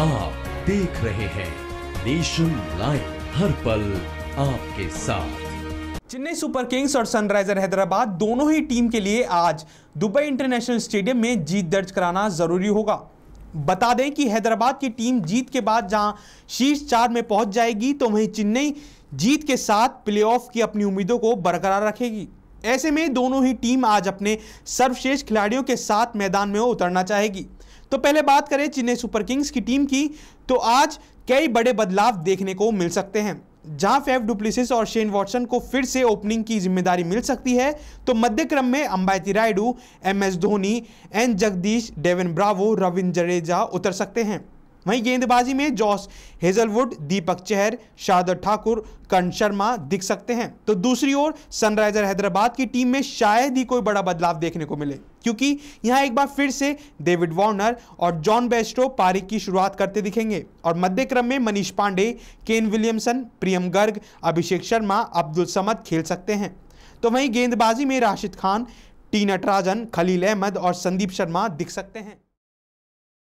आप देख रहे हैं नेशन लाइव हर पल आपके साथ चेन्नई सुपर किंग्स और सनराइजर हैदराबाद दोनों ही टीम के लिए आज दुबई इंटरनेशनल स्टेडियम में जीत दर्ज कराना जरूरी होगा बता दें कि हैदराबाद की टीम जीत के बाद जहां शीर्ष चार में पहुंच जाएगी तो वहीं चेन्नई जीत के साथ प्लेऑफ की अपनी उम्मीदों को बरकरार रखेगी ऐसे में दोनों ही टीम आज अपने सर्वश्रेष्ठ खिलाड़ियों के साथ मैदान में उतरना चाहेगी तो पहले बात करें चेन्नई सुपर किंग्स की टीम की तो आज कई बड़े बदलाव देखने को मिल सकते हैं जहां फेफ डुप्लीसिस और शेन वॉटसन को फिर से ओपनिंग की जिम्मेदारी मिल सकती है तो मध्य क्रम में Ambati Rayudu M S Dhoni N Jagadeesan Dwayne Bravo Ravindra Jadeja उतर सकते हैं वहीं गेंदबाजी में जॉस हेजलवुड दीपक चहर शारदा ठाकुर कर्ण शर्मा दिख सकते हैं तो दूसरी ओर सनराइजर हैदराबाद की टीम में शायद ही कोई बड़ा बदलाव देखने को मिले क्योंकि यहां एक बार फिर से डेविड वार्नर और जॉन बेस्टो पारी की शुरुआत करते दिखेंगे और मध्य क्रम में मनीष पांडे केन विलियमसन प्रियम गर्ग अभिषेक शर्मा अब्दुल समद खेल सकते हैं तो वहीं गेंदबाजी में राशिद खान टी नटराजन खलील अहमद और संदीप शर्मा दिख सकते हैं